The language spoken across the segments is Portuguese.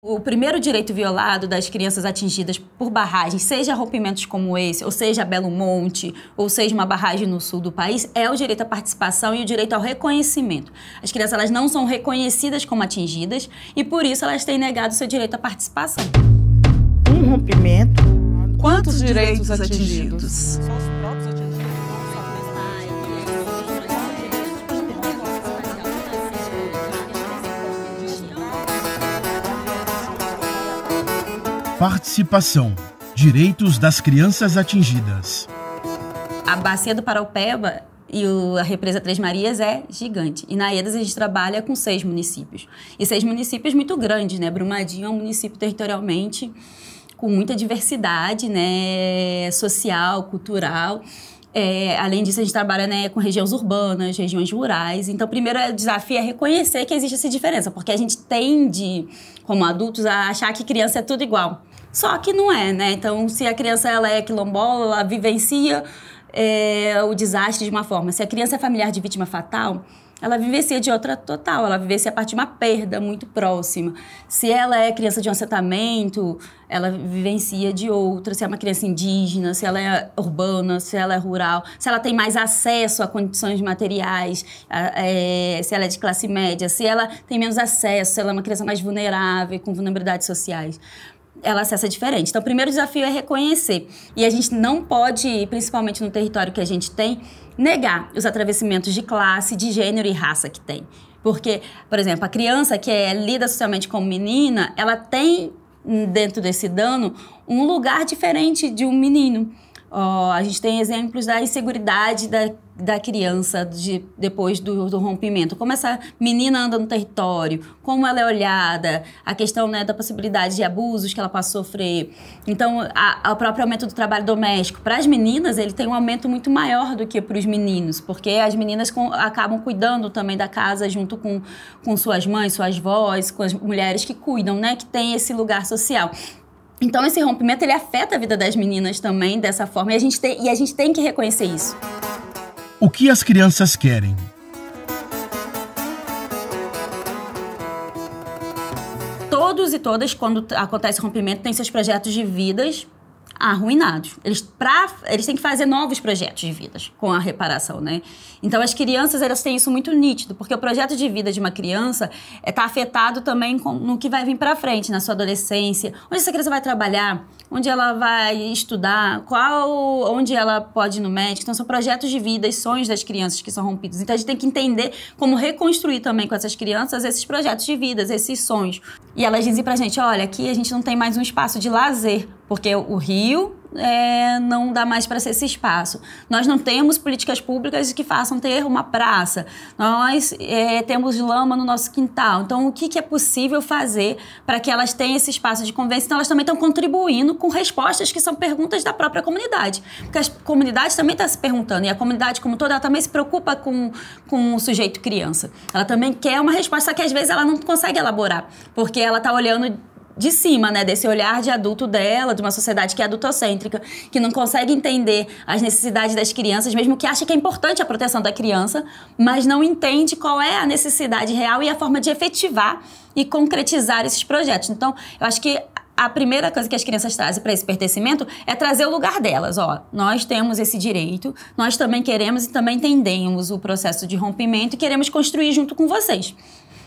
O primeiro direito violado das crianças atingidas por barragens, seja rompimentos como esse, ou seja Belo Monte, ou seja uma barragem no sul do país, é o direito à participação e o direito ao reconhecimento. As crianças elas não são reconhecidas como atingidas e por isso elas têm negado seu direito à participação. Um rompimento, quantos, quantos direitos, direitos atingidos? atingidos? Participação. Direitos das crianças atingidas. A bacia do Paraupeba e a represa Três Marias é gigante. E na EDAS a gente trabalha com seis municípios. E seis municípios muito grandes, né? Brumadinho é um município territorialmente com muita diversidade, né? Social, cultural. É, além disso, a gente trabalha né, com regiões urbanas, regiões rurais. Então, o primeiro desafio é reconhecer que existe essa diferença, porque a gente tende, como adultos, a achar que criança é tudo igual. Só que não é, né? Então, se a criança ela é quilombola, ela vivencia é, o desastre de uma forma. Se a criança é familiar de vítima fatal, ela vivencia de outra total, ela vivencia a partir de uma perda muito próxima. Se ela é criança de um assentamento, ela vivencia de outra. Se é uma criança indígena, se ela é urbana, se ela é rural, se ela tem mais acesso a condições materiais, a, é, se ela é de classe média, se ela tem menos acesso, se ela é uma criança mais vulnerável, com vulnerabilidades sociais ela acessa diferente. Então, o primeiro desafio é reconhecer. E a gente não pode, principalmente no território que a gente tem, negar os atravessamentos de classe, de gênero e raça que tem. Porque, por exemplo, a criança que é lida socialmente como menina, ela tem dentro desse dano um lugar diferente de um menino a gente tem exemplos da inseguridade da, da criança de, depois do, do, rompimento. Como essa menina anda no território, como ela é olhada, a questão né, da possibilidade de abusos que ela passa a sofrer. Então, o próprio aumento do trabalho doméstico. Para as meninas, ele tem um aumento muito maior do que para os meninos, porque as meninas com, acabam cuidando também da casa junto com, com suas mães, suas vós, com as mulheres que cuidam, né, que tem esse lugar social. Então esse rompimento ele afeta a vida das meninas também dessa forma e a gente tem, e a gente tem que reconhecer isso. O que as crianças querem? Todos e todas, quando acontece rompimento, têm seus projetos de vidas arruinados. Eles, pra, eles têm que fazer novos projetos de vidas com a reparação, né? Então, as crianças, elas têm isso muito nítido, porque o projeto de vida de uma criança está é, tá afetado também com, no que vai vir para frente, na sua adolescência, onde essa criança vai trabalhar, onde ela vai estudar, qual, onde ela pode ir no médico. Então, são projetos de vida e sonhos das crianças que são rompidos. Então, a gente tem que entender como reconstruir também com essas crianças esses projetos de vidas, esses sonhos. E elas dizem a gente, olha, aqui a gente não tem mais um espaço de lazer porque o Rio é, não dá mais para ser esse espaço. Nós não temos políticas públicas que façam ter uma praça. Nós é, temos lama no nosso quintal. Então, o que, que é possível fazer para que elas tenham esse espaço de convivência? Então, elas também estão contribuindo com respostas que são perguntas da própria comunidade. Porque a comunidade também está se perguntando. E a comunidade, como toda, ela também se preocupa com, com o sujeito criança. Ela também quer uma resposta que, às vezes, ela não consegue elaborar. Porque ela está olhando de cima, né? Desse olhar de adulto dela, de uma sociedade que é adultocêntrica, que não consegue entender as necessidades das crianças, mesmo que acha que é importante a proteção da criança, mas não entende qual é a necessidade real e a forma de efetivar e concretizar esses projetos. Então, eu acho que a primeira coisa que as crianças trazem para esse pertencimento é trazer o lugar delas. Ó, nós temos esse direito, nós também queremos e também entendemos o processo de rompimento e queremos construir junto com vocês.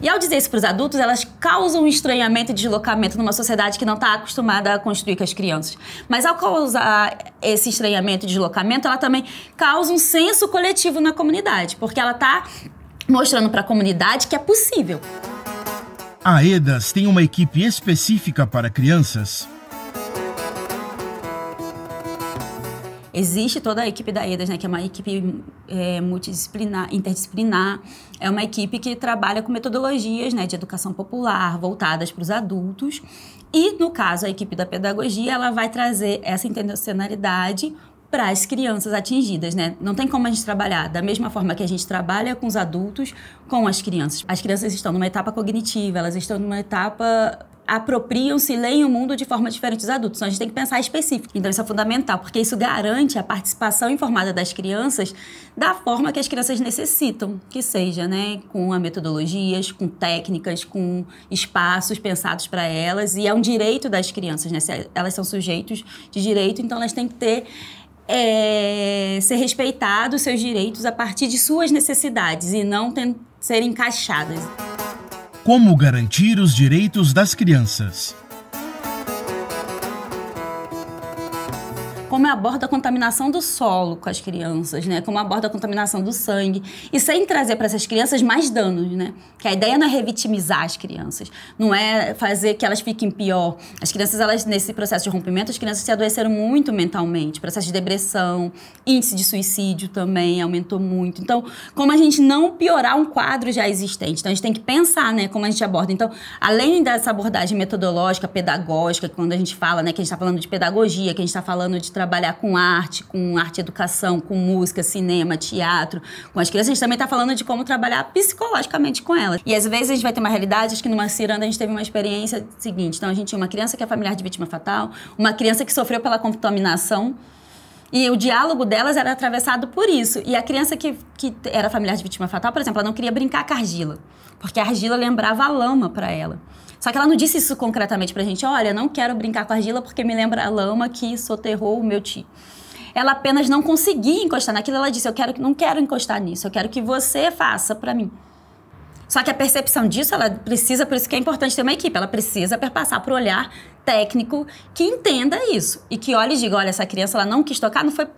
E ao dizer isso para os adultos, elas causam um estranhamento e deslocamento numa sociedade que não está acostumada a construir com as crianças. Mas ao causar esse estranhamento e deslocamento, ela também causa um senso coletivo na comunidade, porque ela está mostrando para a comunidade que é possível. A EDAS tem uma equipe específica para crianças Existe toda a equipe da EDAS, né, que é uma equipe é, multidisciplinar, interdisciplinar. É uma equipe que trabalha com metodologias né, de educação popular voltadas para os adultos. E, no caso, a equipe da pedagogia, ela vai trazer essa internacionalidade para as crianças atingidas, né? Não tem como a gente trabalhar da mesma forma que a gente trabalha com os adultos, com as crianças. As crianças estão numa etapa cognitiva, elas estão numa etapa apropriam-se, leem o mundo de forma diferente dos adultos. Então, a gente tem que pensar específico. Então, isso é fundamental, porque isso garante a participação informada das crianças da forma que as crianças necessitam, que seja, né, com metodologias, com técnicas, com espaços pensados para elas. E é um direito das crianças, né? É, elas são sujeitos de direito, então elas têm que ter é, ser respeitados seus direitos a partir de suas necessidades e não ter, ser encaixadas. Como garantir os direitos das crianças. como aborda a contaminação do solo com as crianças, né? Como aborda a contaminação do sangue. E sem trazer para essas crianças mais danos, né? Que a ideia não é revitimizar as crianças, não é fazer que elas fiquem pior. As crianças, elas nesse processo de rompimento, as crianças se adoeceram muito mentalmente, processo de depressão, índice de suicídio também aumentou muito. Então, como a gente não piorar um quadro já existente? Então, a gente tem que pensar, né, como a gente aborda. Então, além dessa abordagem metodológica, pedagógica, quando a gente fala, né, que a gente está falando de pedagogia, que a gente está falando de trabalho trabalhar com arte, com arte educação, com música, cinema, teatro, com as crianças, a gente também está falando de como trabalhar psicologicamente com elas. E às vezes a gente vai ter uma realidade, acho que numa ciranda a gente teve uma experiência seguinte, então a gente tinha uma criança que é familiar de vítima fatal, uma criança que sofreu pela contaminação e o diálogo delas era atravessado por isso. E a criança que, que era familiar de vítima fatal, por exemplo, ela não queria brincar com a argila, porque a argila lembrava a lama para ela. Só que ela não disse isso concretamente pra gente. Olha, não quero brincar com a argila porque me lembra a lama que soterrou o meu tio. Ela apenas não conseguia encostar naquilo. Ela disse: Eu quero, não quero encostar nisso. Eu quero que você faça para mim. Só que a percepção disso, ela precisa, por isso que é importante ter uma equipe, ela precisa perpassar para o olhar técnico que entenda isso e que olhe e diga, olha, essa criança ela não quis tocar, não foi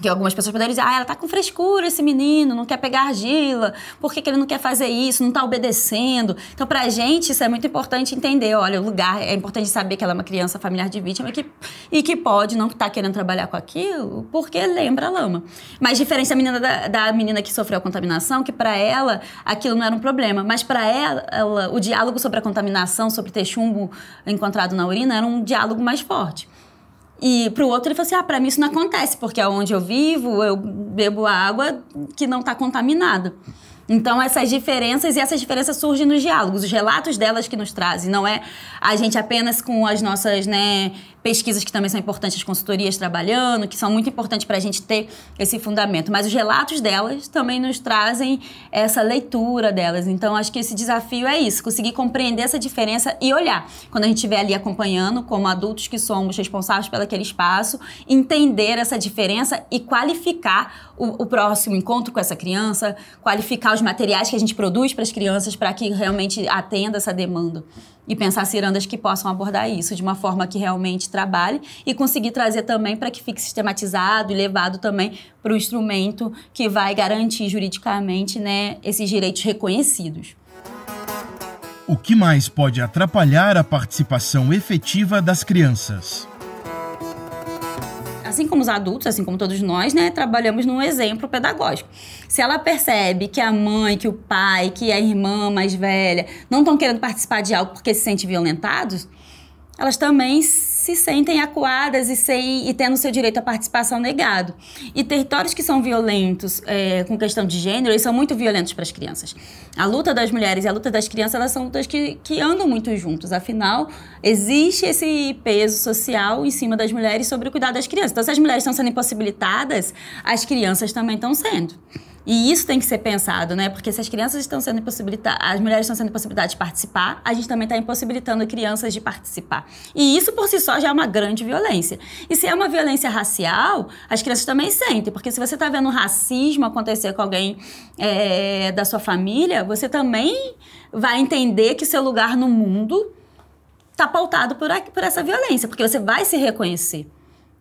que algumas pessoas poderiam dizer, ah, ela tá com frescura esse menino, não quer pegar argila, por que, que ele não quer fazer isso, não tá obedecendo? Então, pra gente, isso é muito importante entender, olha, o lugar, é importante saber que ela é uma criança familiar de vítima e que, e que pode não tá querendo trabalhar com aquilo, porque lembra a lama. Mas diferente da menina, da, da menina que sofreu a contaminação, que para ela, aquilo não era um problema, mas para ela, ela, o diálogo sobre a contaminação, sobre ter chumbo encontrado na urina, era um diálogo mais forte. E para o outro ele falou assim: ah, para mim isso não acontece, porque onde eu vivo, eu bebo água que não está contaminada. Então, essas diferenças, e essas diferenças surgem nos diálogos, os relatos delas que nos trazem. Não é a gente apenas com as nossas né, pesquisas que também são importantes, as consultorias trabalhando, que são muito importantes para a gente ter esse fundamento. Mas os relatos delas também nos trazem essa leitura delas. Então, acho que esse desafio é isso, conseguir compreender essa diferença e olhar. Quando a gente estiver ali acompanhando, como adultos que somos responsáveis pelo aquele espaço, entender essa diferença e qualificar o, o próximo encontro com essa criança, qualificar os materiais que a gente produz para as crianças para que realmente atenda essa demanda e pensar cirandas que possam abordar isso de uma forma que realmente trabalhe e conseguir trazer também para que fique sistematizado e levado também para o instrumento que vai garantir juridicamente né, esses direitos reconhecidos. O que mais pode atrapalhar a participação efetiva das crianças? assim como os adultos, assim como todos nós, né, trabalhamos num exemplo pedagógico. Se ela percebe que a mãe, que o pai, que a irmã mais velha não estão querendo participar de algo porque se sentem violentados, elas também se sentem acuadas e, sem, e tendo seu direito à participação negado. E territórios que são violentos é, com questão de gênero, eles são muito violentos para as crianças. A luta das mulheres e a luta das crianças, elas são lutas que, que andam muito juntos. Afinal, existe esse peso social em cima das mulheres sobre o cuidado das crianças. Então, se as mulheres estão sendo impossibilitadas, as crianças também estão sendo. E isso tem que ser pensado, né? Porque se as crianças estão sendo impossibilitadas, as mulheres estão sendo impossibilitadas de participar, a gente também está impossibilitando crianças de participar. E isso por si só já é uma grande violência. E se é uma violência racial, as crianças também sentem, porque se você está vendo racismo acontecer com alguém é, da sua família, você também vai entender que seu lugar no mundo está pautado por, por essa violência, porque você vai se reconhecer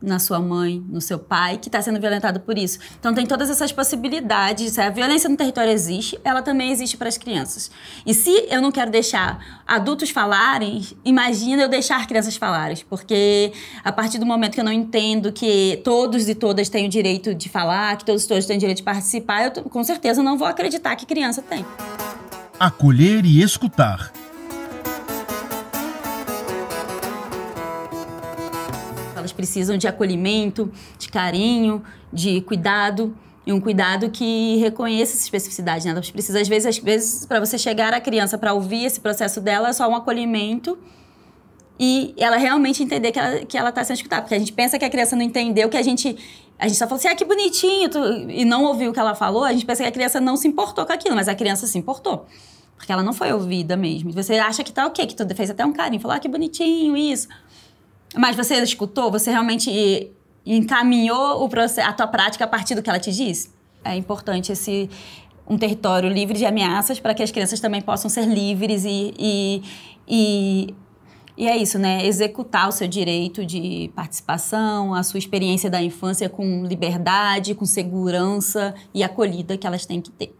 na sua mãe, no seu pai, que está sendo violentado por isso. Então tem todas essas possibilidades. A violência no território existe, ela também existe para as crianças. E se eu não quero deixar adultos falarem, imagina eu deixar crianças falarem, porque a partir do momento que eu não entendo que todos e todas têm o direito de falar, que todos e todas têm o direito de participar, eu com certeza não vou acreditar que criança tem. Acolher e escutar precisam de acolhimento, de carinho, de cuidado. E um cuidado que reconheça essa especificidade, né? Elas então, precisam, às vezes, às vezes para você chegar à criança, para ouvir esse processo dela, é só um acolhimento e ela realmente entender que ela, que ela tá sendo escutada. Porque a gente pensa que a criança não entendeu, que a gente. A gente só falou assim, ah, que bonitinho, tu, e não ouviu o que ela falou, a gente pensa que a criança não se importou com aquilo, mas a criança se importou. Porque ela não foi ouvida mesmo. Você acha que tá ok, que tu fez até um carinho, falou, ah, que bonitinho isso. Mas você escutou? Você realmente encaminhou o processo, a tua prática a partir do que ela te diz? É importante esse um território livre de ameaças para que as crianças também possam ser livres e, e, e e é isso, né? Executar o seu direito de participação, a sua experiência da infância com liberdade, com segurança e acolhida que elas têm que ter.